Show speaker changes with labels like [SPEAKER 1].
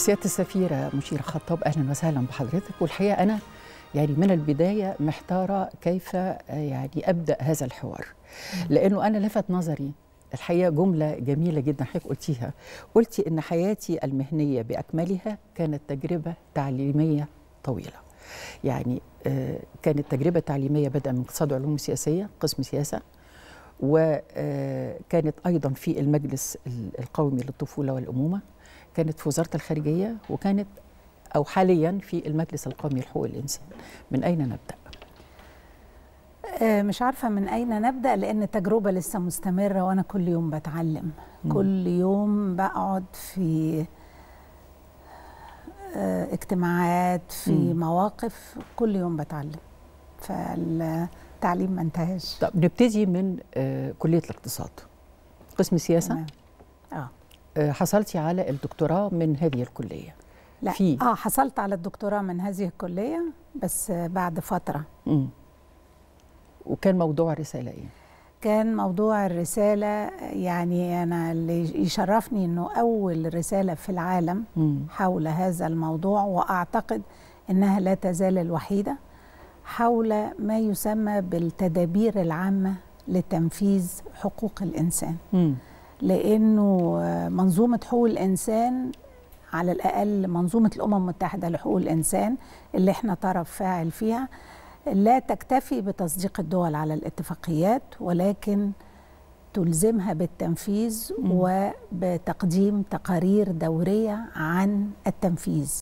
[SPEAKER 1] سياده السفيره مشيره خطاب اهلا وسهلا بحضرتك والحقيقه انا يعني من البدايه محتاره كيف آه، يعني ابدا هذا الحوار لانه انا لفت نظري الحقيقه جمله جميله جدا حضرتك قلتيها قلتي ان حياتي المهنيه باكملها كانت تجربه تعليميه طويله يعني آه، كانت تجربه تعليميه بدءا من اقتصاد وعلوم سياسيه قسم سياسه وكانت آه، ايضا في المجلس القومي للطفوله والامومه كانت في وزاره الخارجيه وكانت او حاليا في المجلس القومي لحقوق الانسان من اين نبدا
[SPEAKER 2] آه، مش عارفه من اين نبدا لان التجربه لسه مستمره وانا كل يوم بتعلم مم. كل يوم بقعد في آه، اجتماعات في مم. مواقف كل يوم بتعلم فالتعليم
[SPEAKER 1] ما انتهاش طب نبتدي من آه، كليه الاقتصاد قسم سياسه تمام. اه آه، حصلتي على الدكتوراه من هذه الكليه
[SPEAKER 2] لا في اه حصلت على الدكتوراه من هذه الكليه بس بعد فتره
[SPEAKER 1] امم وكان موضوع الرساله ايه
[SPEAKER 2] كان موضوع الرسالة يعني أنا اللي يشرفني أنه أول رسالة في العالم حول هذا الموضوع وأعتقد أنها لا تزال الوحيدة حول ما يسمى بالتدابير العامة لتنفيذ حقوق الإنسان. لانه منظومه حقوق الانسان على الاقل منظومه الامم المتحده لحقوق الانسان اللي احنا طرف فاعل فيها لا تكتفي بتصديق الدول على الاتفاقيات ولكن تلزمها بالتنفيذ وبتقديم تقارير دوريه عن التنفيذ